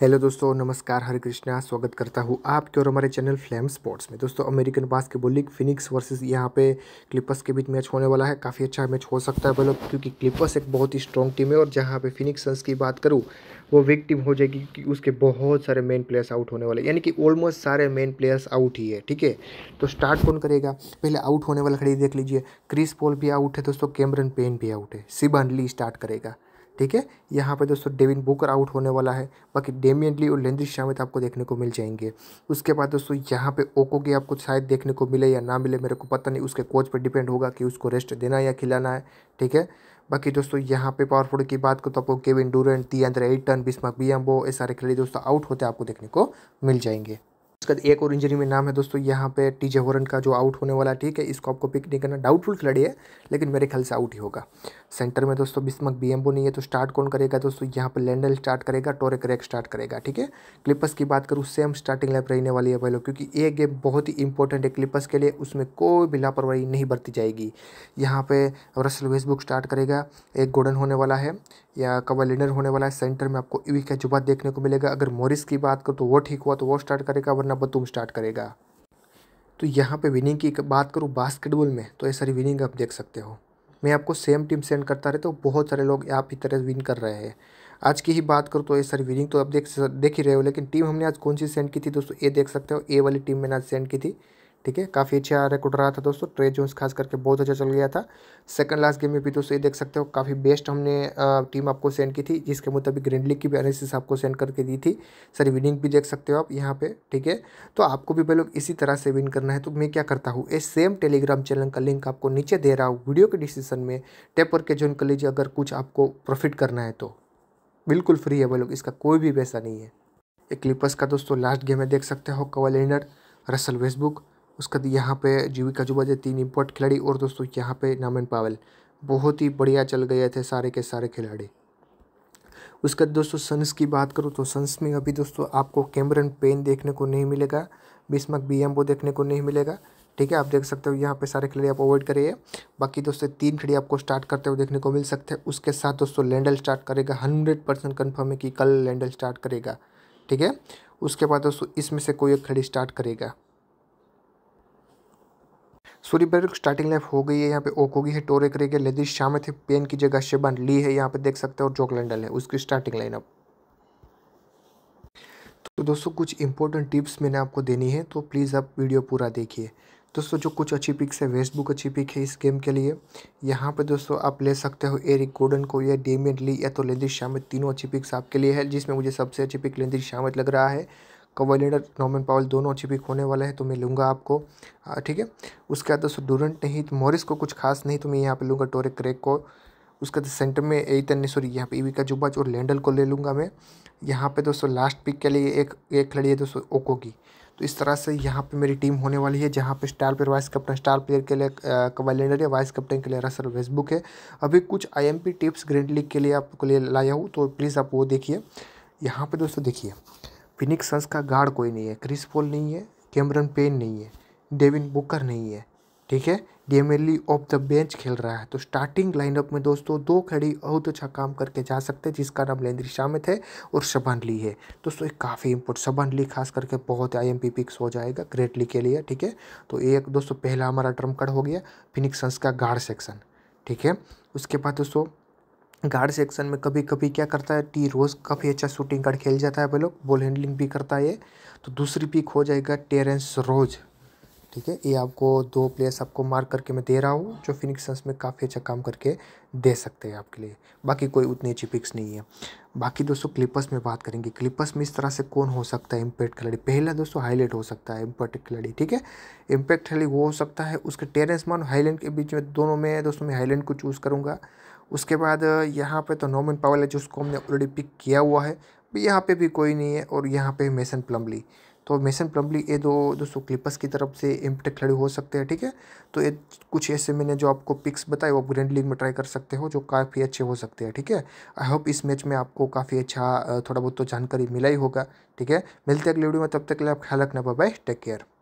hello दोस्तों नमस्कार हरे कृष्णा स्वागत करता हूँ आपके और हमारे चैनल फ्लेम स्पोर्ट्स में दोस्तों American basketball league Phoenix versus यहाँ पे क्लिपर्स के बीच मैच होने वाला है काफ़ी अच्छा मैच हो सकता है बोलो क्योंकि क्लिपर्स एक बहुत ही स्ट्रॉन्ग टीम है और जहाँ पे फिनिक्स सन्स की बात करूँ वो वीक टीम हो जाएगी क्योंकि उसके बहुत सारे मेन प्लेयर्स आउट होने वाले यानी कि ऑलमोस्ट सारे मेन प्लेयर्स आउट ही है ठीक है तो स्टार्ट कौन करेगा पहले आउट होने वाला खड़ी देख लीजिए क्रिस पॉल भी आउट है दोस्तों कैमरन पेन भी आउट है सिबानली स्टार्ट करेगा ठीक है यहाँ पे दोस्तों डेविन बुकर आउट होने वाला है बाकी डेमियन ली और लेंद्री शामित आपको देखने को मिल जाएंगे उसके बाद दोस्तों यहाँ पे ओको के आपको शायद देखने को मिले या ना मिले मेरे को पता नहीं उसके कोच पर डिपेंड होगा कि उसको रेस्ट देना या खिलाना है ठीक है बाकी दोस्तों यहाँ पे पावरफुल की बात को तो आपको Kevin Durant DeAndre Ayton Bismack Biyombo ये सारे खिलाड़ी दोस्तों आउट होते आपको देखने को मिल जाएंगे उसका एक और इंजरी में नाम है दोस्तों यहाँ पे टीजे होरन का जो आउट होने वाला ठीक है इसको आपको पिक नहीं करना डाउटफुल खिलाड़ी है लेकिन मेरे ख्याल से आउट ही होगा सेंटर में दोस्तों बिस्मक बीएमबो नहीं है तो स्टार्ट कौन करेगा दोस्तों यहाँ पे लैंडल स्टार्ट करेगा टोरे क्रैक स्टार्ट करेगा ठीक है क्लिपस की बात करूँ सेम स्टार्टिंग लाइफ रहने वाली है भाई क्योंकि ये गेम बहुत ही इंपॉर्टेंट है क्लिपस के लिए उसमें कोई भी लापरवाही नहीं बरती जाएगी यहाँ पे रसल वेसबुक स्टार्ट करेगा एक गोडन होने वाला है या लीडर होने वाला है सेंटर में आपको इवी का जुबा देखने को मिलेगा अगर मोरिस की बात करूँ तो वो ठीक हुआ तो वो स्टार्ट करेगा करना बतूम स्टार्ट करेगा तो यहाँ पे विनिंग की बात करूँ बास्केटबॉल में तो ये सारी विनिंग आप देख सकते हो मैं आपको सेम टीम सेंड करता रहता तो हूँ बहुत सारे लोग आप ही तरह विन कर रहे हैं आज की ही बात करूँ तो ये सारी विनिंग तो आप देख देख ही रहे हो लेकिन टीम हमने आज कौन सी सेंड की थी दोस्तों ये देख सकते हो ए वाली टीम मैंने आज सेंड की थी ठीक है काफ़ी अच्छा रिकॉर्ड रहा था दोस्तों ट्रे जोन्स खास करके बहुत अच्छा चल गया था सेकंड लास्ट गेम में भी दोस्तों ये देख सकते हो काफ़ी बेस्ट हमने टीम आपको सेंड की थी जिसके मुताबिक ग्रैंड लीग की भी एनालिसिस आपको सेंड करके दी थी सर विनिंग भी देख सकते हो आप यहाँ पे ठीक है तो आपको भी पहले इसी तरह से विन करना है तो मैं क्या करता हूँ ये सेम टेलीग्राम चैनल का लिंक आपको नीचे दे रहा हूँ वीडियो के डिस्क्रिप्शन में टैप करके ज्वाइन कर लीजिए अगर कुछ आपको प्रॉफिट करना है तो बिल्कुल फ्री है भाई लोग इसका कोई भी पैसा नहीं है एक क्लिपर्स का दोस्तों लास्ट गेम है देख सकते हो कवल एंडर रसल वेस्टबुक उसके बाद यहाँ पे जीविका जुबा जो तीन इम्पोर्ट खिलाड़ी और दोस्तों यहाँ पे नामन पावल बहुत ही बढ़िया चल गए थे सारे के सारे खिलाड़ी उसके बाद दोस्तों सन्स की बात करूँ तो सन्स में अभी दोस्तों आपको कैमरन पेन देखने को नहीं मिलेगा बिस्मक बी एम्बो देखने को नहीं मिलेगा ठीक है आप देख सकते हो यहाँ पे सारे खिलाड़ी आप अवॉइड करिए बाकी दोस्तों तीन खिलाड़ी आपको स्टार्ट करते हुए देखने को मिल सकते हैं उसके साथ दोस्तों लैंडल स्टार्ट करेगा हंड्रेड परसेंट कन्फर्म है कि कल लैंडल स्टार्ट करेगा ठीक है उसके बाद दोस्तों इसमें से कोई एक खिलाड़ी स्टार्ट करेगा सूर्य बेर स्टार्टिंग लाइफ हो गई है यहाँ पे ओकोगी है टोरे करेगे लेदी शाम थे पेन की जगह शेबान ली है यहाँ पे देख सकते हैं और जोक लंडल है उसकी स्टार्टिंग लाइनअप तो दोस्तों कुछ इंपॉर्टेंट टिप्स मैंने आपको देनी है तो प्लीज़ आप वीडियो पूरा देखिए दोस्तों जो कुछ अच्छी पिक्स है वेस्टबुक अच्छी पिक है इस गेम के लिए यहाँ पे दोस्तों आप ले सकते हो एरिक गोडन को या डेमियन ली या तो लेंदी शामित तीनों अच्छी पिक्स आपके लिए है जिसमें मुझे सबसे अच्छी पिक लेंदी शामित लग रहा है कवालेडर रोमन पावल दोनों अच्छे पिक होने वाले हैं तो मैं लूँगा आपको हाँ, ठीक है उसके बाद दोस्तों डूरेंट नहीं तो मॉरिस को कुछ खास नहीं तो मैं यहाँ पर लूँगा टोरे क्रेक को उसके बाद सेंटर में एतन सॉरी यहाँ पे का जुबाज और लैंडल को ले लूँगा मैं यहाँ पर दोस्तों लास्ट पिक के लिए एक एक खिलाड़ी है दोस्तों ओको की तो इस तरह से यहाँ पे मेरी टीम होने वाली है जहाँ पे star player vice captain star player के लिए कवालेंडर या वाइस कप्टन के लिए रसल वेसबुक है अभी कुछ आईएमपी टिप्स ग्रैंड लीग के लिए आपको लिए लाया हूँ तो प्लीज़ आप वो देखिए यहाँ पर दोस्तों देखिए फिनिक्स सन्स का गार्ड कोई नहीं है क्रिस पॉल नहीं है कैमरन पेन नहीं है डेविन बुकर नहीं है ठीक है डीएमएलई ऑफ द बेंच खेल रहा है तो स्टार्टिंग लाइनअप में दोस्तों दो खड़ी बहुत अच्छा काम करके जा सकते हैं जिसका नाम लेंद्री शामित है और शबान ली है दोस्तों एक काफ़ी इम्पोर्ट शबान ली खास करके बहुत आई एम पी पिक्स हो जाएगा ग्रेटली के लिए ठीक है तो एक दोस्तों पहला हमारा ट्रम्प कार्ड हो गया सन्स का गार्ड सेक्शन ठीक है उसके बाद दोस्तों गार्ड सेक्शन में कभी कभी क्या करता है टी रोज़ काफ़ी अच्छा शूटिंग गार्ड खेल जाता है भाई लोग बॉल हैंडलिंग भी करता है ये तो दूसरी पिक हो जाएगा टेरेंस रोज ठीक है ये आपको दो प्लेयर्स आपको मार्क करके मैं दे रहा हूँ जो फिनिक्स सन्स में काफ़ी अच्छा काम करके दे सकते हैं आपके लिए बाकी कोई उतनी अच्छी पिक्स नहीं है बाकी दोस्तों क्लिपर्स में बात करेंगे क्लिपर्स में इस तरह से कौन हो सकता है इम्पैक्ट खिलाड़ी पहला दोस्तों हाईलाइट हो सकता है इम्पैक्ट खिलाड़ी ठीक है इम्पैक्ट खिलाड़ी वो हो सकता है उसके टेरेंस मान हाईलैंड के बीच में दोनों में दोस्तों मैं हाईलैंड को चूज़ करूँगा उसके बाद यहाँ पे तो नोमिन पावल है जिसको हमने ऑलरेडी पिक किया हुआ है यहाँ पे भी कोई नहीं है और यहाँ पे मेसन प्लम्बली तो मेसन प्लम्बली ये दो दोस्तों क्लिपर्स की तरफ से इम्पैक्ट खड़े हो सकते हैं ठीक है तो ये कुछ ऐसे मैंने जो आपको पिक्स बताए वो ग्रैंड लीग में ट्राई कर सकते हो जो काफ़ी अच्छे हो सकते हैं ठीक है आई होप इस मैच में आपको काफ़ी अच्छा थोड़ा बहुत तो जानकारी मिला ही होगा ठीक है मिलते अगले वीडियो में तब तक के लिए आप ख्याल रखना बाय टेक केयर